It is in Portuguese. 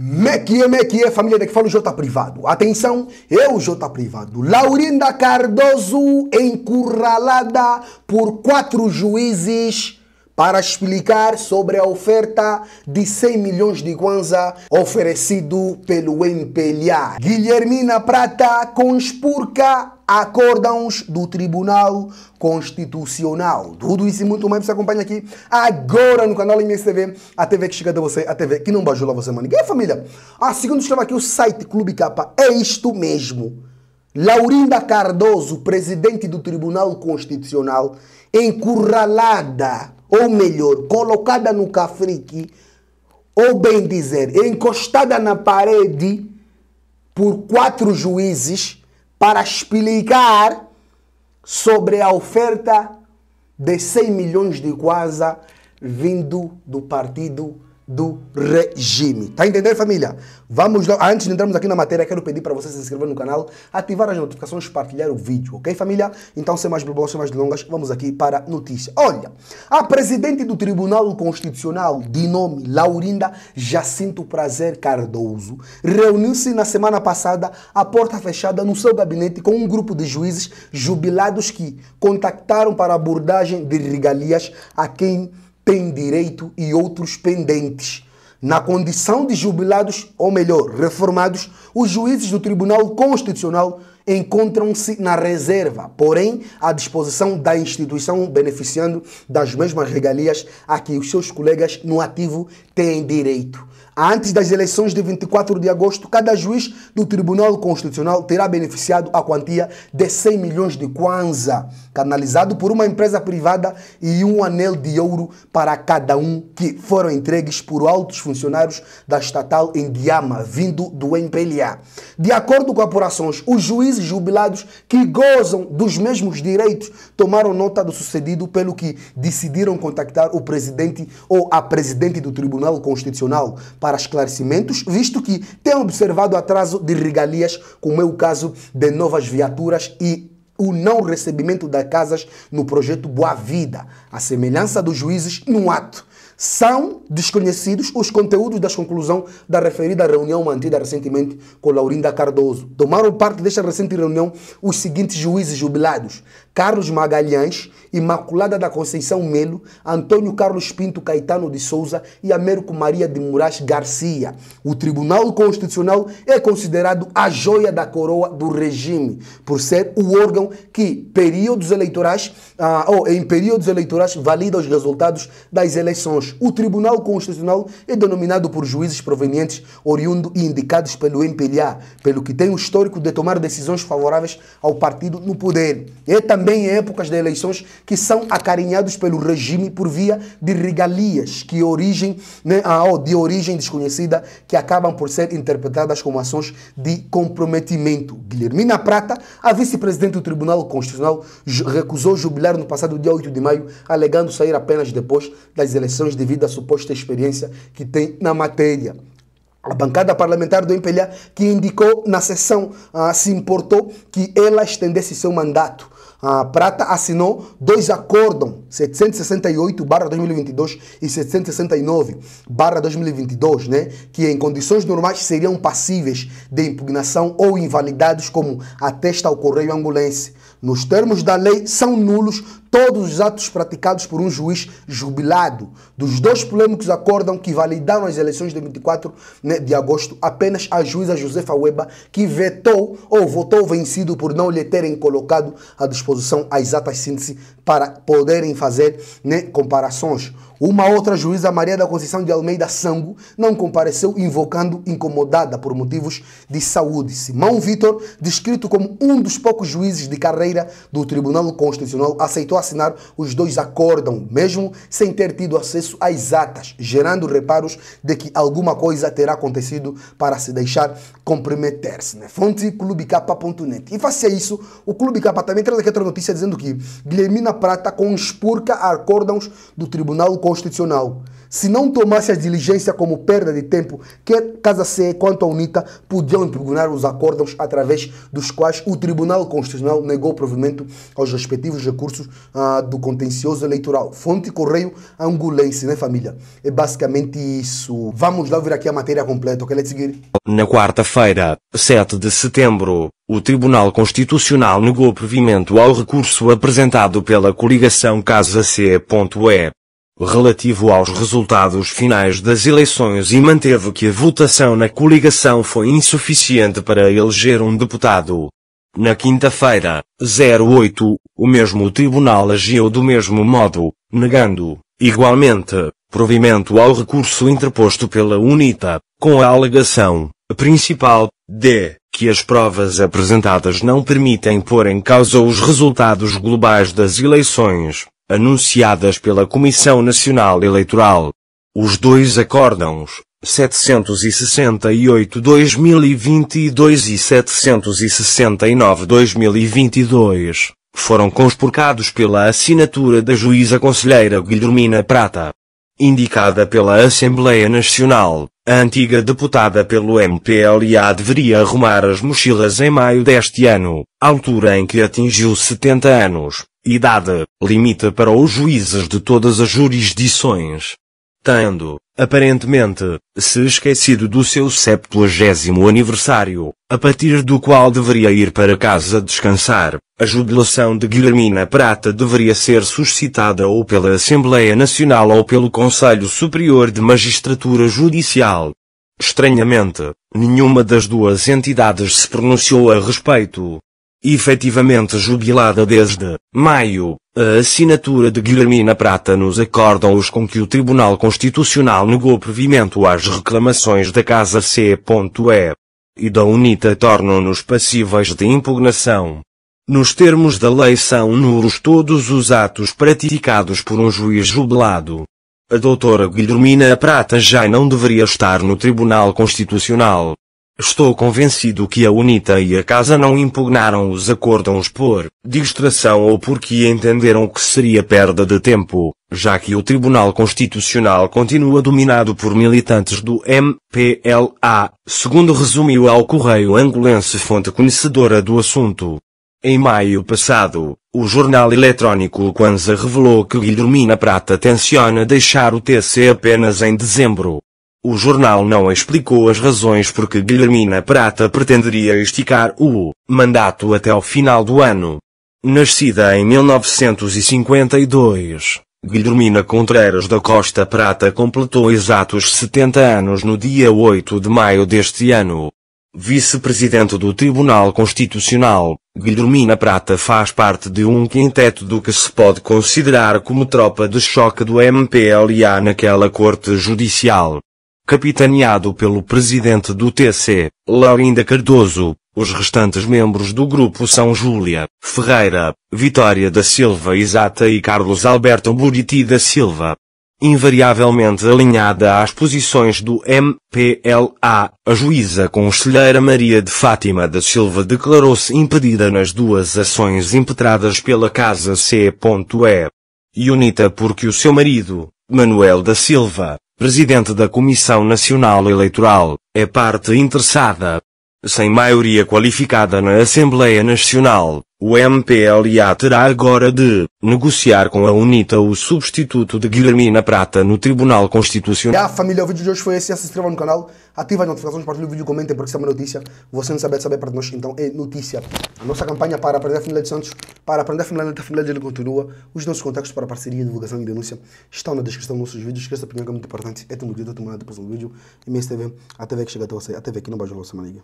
Mequia, Mequia, família que fala o J privado. Atenção, eu J privado. Laurinda Cardoso encurralada por quatro juízes para explicar sobre a oferta de 100 milhões de guanza oferecido pelo Empelhar. Guilhermina Prata conspurca acórdãos do Tribunal Constitucional. Tudo isso e muito mais você acompanha aqui agora no canal MSTV, a TV que chega até você, a TV que não bajula você, mano. E aí, família? Ah, segundo escreve aqui o site Clube Capa, é isto mesmo. Laurinda Cardoso, presidente do Tribunal Constitucional, encurralada, ou melhor, colocada no cafrique, ou bem dizer, encostada na parede por quatro juízes para explicar sobre a oferta de 100 milhões de Kwanza vindo do partido do regime. Tá entendendo, família? Vamos lá. Antes de entrarmos aqui na matéria, quero pedir para vocês se inscrever no canal, ativar as notificações, partilhar o vídeo, ok, família? Então, sem mais blablas, sem mais delongas, vamos aqui para a notícia. Olha, a presidente do Tribunal Constitucional, de nome Laurinda Jacinto Prazer Cardoso, reuniu-se na semana passada à porta fechada no seu gabinete com um grupo de juízes jubilados que contactaram para abordagem de regalias a quem têm direito e outros pendentes. Na condição de jubilados, ou melhor, reformados, os juízes do Tribunal Constitucional encontram-se na reserva, porém à disposição da instituição, beneficiando das mesmas regalias a que os seus colegas no ativo têm direito. Antes das eleições de 24 de agosto, cada juiz do Tribunal Constitucional terá beneficiado a quantia de 100 milhões de kwanza, canalizado por uma empresa privada e um anel de ouro para cada um, que foram entregues por altos funcionários da estatal em vindo do MPLA. De acordo com apurações, o juiz juízes jubilados que gozam dos mesmos direitos tomaram nota do sucedido, pelo que decidiram contactar o presidente ou a presidente do Tribunal Constitucional para esclarecimentos, visto que têm observado atraso de regalias, como é o caso de novas viaturas e o não recebimento das casas no projeto Boa Vida, a semelhança dos juízes no ato são desconhecidos os conteúdos das conclusões da referida reunião mantida recentemente com Laurinda Cardoso. Tomaram parte desta recente reunião os seguintes juízes jubilados: Carlos Magalhães, Imaculada da Conceição Melo, Antônio Carlos Pinto Caetano de Souza e Américo Maria de Moraes Garcia. O Tribunal Constitucional é considerado a joia da coroa do regime, por ser o órgão que, períodos eleitorais, ah, ou em períodos eleitorais, valida os resultados das eleições o Tribunal Constitucional é denominado por juízes provenientes, oriundo e indicados pelo MPLA, pelo que tem o histórico de tomar decisões favoráveis ao partido no poder. É também em épocas de eleições que são acarinhados pelo regime por via de regalias que origem, né, de origem desconhecida, que acabam por ser interpretadas como ações de comprometimento. Guilhermina Prata, a vice-presidente do Tribunal Constitucional, recusou jubilar no passado dia 8 de maio, alegando sair apenas depois das eleições de devido à suposta experiência que tem na matéria. A bancada parlamentar do MPLA, que indicou na sessão, ah, se importou que ela estendesse seu mandato. A Prata assinou dois acordos, 768-2022 e 769-2022, né, que em condições normais seriam passíveis de impugnação ou invalidados, como atesta o Correio Angolense. Nos termos da lei, são nulos todos os atos praticados por um juiz jubilado dos dois polêmicos acordam que validaram as eleições de 24 né, de agosto apenas a juíza Josefa Weber, que vetou ou votou vencido por não lhe terem colocado à disposição as atas síntese para poderem fazer né, comparações. Uma outra juíza, Maria da Conceição de Almeida Sango, não compareceu invocando incomodada por motivos de saúde. Simão Vitor, descrito como um dos poucos juízes de carreira do Tribunal Constitucional, aceitou assinar os dois acórdão, mesmo sem ter tido acesso às atas, gerando reparos de que alguma coisa terá acontecido para se deixar comprometer-se. Né? Fonte clubecapa.net. E face a isso, o Clube Capa também traz aqui outra notícia dizendo que Guilhermina Prata conspurca acórdãos do Tribunal Constitucional constitucional. Se não tomasse a diligência como perda de tempo, que Casa C quanto a UNITA podiam impugnar os acordos através dos quais o Tribunal Constitucional negou provimento aos respectivos recursos ah, do contencioso eleitoral. Fonte Correio Angolense, né família? É basicamente isso. Vamos lá ver aqui a matéria completa, ok? Let's seguir. Na quarta-feira, 7 de setembro, o Tribunal Constitucional negou provimento ao recurso apresentado pela coligação Casa CE.E relativo aos resultados finais das eleições e manteve que a votação na coligação foi insuficiente para eleger um deputado. Na quinta-feira, 08, o mesmo tribunal agiu do mesmo modo, negando, igualmente, provimento ao recurso interposto pela UNITA, com a alegação, principal, de que as provas apresentadas não permitem pôr em causa os resultados globais das eleições anunciadas pela Comissão Nacional Eleitoral. Os dois acórdãos 768-2022 e 769-2022 foram conspurcados pela assinatura da juíza conselheira Guilhermina Prata, indicada pela Assembleia Nacional. A antiga deputada pelo MPLA deveria arrumar as mochilas em maio deste ano, altura em que atingiu 70 anos e dada limita para os juízes de todas as jurisdições, tendo, aparentemente, se esquecido do seu septuagésimo aniversário, a partir do qual deveria ir para casa descansar, a jubilação de Guilhermina Prata deveria ser suscitada ou pela Assembleia Nacional ou pelo Conselho Superior de Magistratura Judicial. Estranhamente, nenhuma das duas entidades se pronunciou a respeito efetivamente jubilada desde maio, a assinatura de Guilhermina Prata nos os com que o Tribunal Constitucional negou provimento às reclamações da Casa C.E. e da UNITA tornam-nos passíveis de impugnação. Nos termos da lei são nulos todos os atos praticados por um juiz jubilado. A doutora Guilhermina Prata já não deveria estar no Tribunal Constitucional. Estou convencido que a UNITA e a Casa não impugnaram os acordos por distração ou porque entenderam que seria perda de tempo, já que o Tribunal Constitucional continua dominado por militantes do MPLA, segundo resumiu ao Correio Angolense fonte conhecedora do assunto. Em maio passado, o jornal eletrónico Kwanza revelou que Guilhermina Prata tenciona deixar o TC apenas em dezembro. O jornal não explicou as razões por que Guilhermina Prata pretenderia esticar o mandato até ao final do ano. Nascida em 1952, Guilhermina Contreras da Costa Prata completou exatos 70 anos no dia 8 de maio deste ano. Vice-presidente do Tribunal Constitucional, Guilhermina Prata faz parte de um quinteto do que se pode considerar como tropa de choque do MPLA naquela corte judicial capitaneado pelo presidente do TC, Laurinda Cardoso. Os restantes membros do grupo são Júlia Ferreira, Vitória da Silva Isata e Carlos Alberto Buriti da Silva. Invariavelmente alinhada às posições do MPLA, a juíza conselheira Maria de Fátima da Silva declarou-se impedida nas duas ações impetradas pela Casa C.E. Unita porque o seu marido, Manuel da Silva, presidente da Comissão Nacional Eleitoral, é parte interessada, sem maioria qualificada na Assembleia Nacional, o MPLA terá agora de negociar com a UNITA o substituto de Guilhermina Prata no Tribunal Constitucional. A ah, família, o vídeo de hoje foi esse. Se inscreva no canal, ative as notificações, partilhe o vídeo, comentem porque isso é uma notícia. Você não sabe saber é para nós, então é notícia. A nossa campanha para aprender a família de Santos, para aprender a família de família dele continua. Os nossos contactos para parceria, divulgação e denúncia estão na descrição dos nossos vídeos. Esqueça a opinião que é muito importante. É tudo grito, tomada o do vídeo. E minha TV, a TV que chega até você, a TV que não vai jogar você, maniga.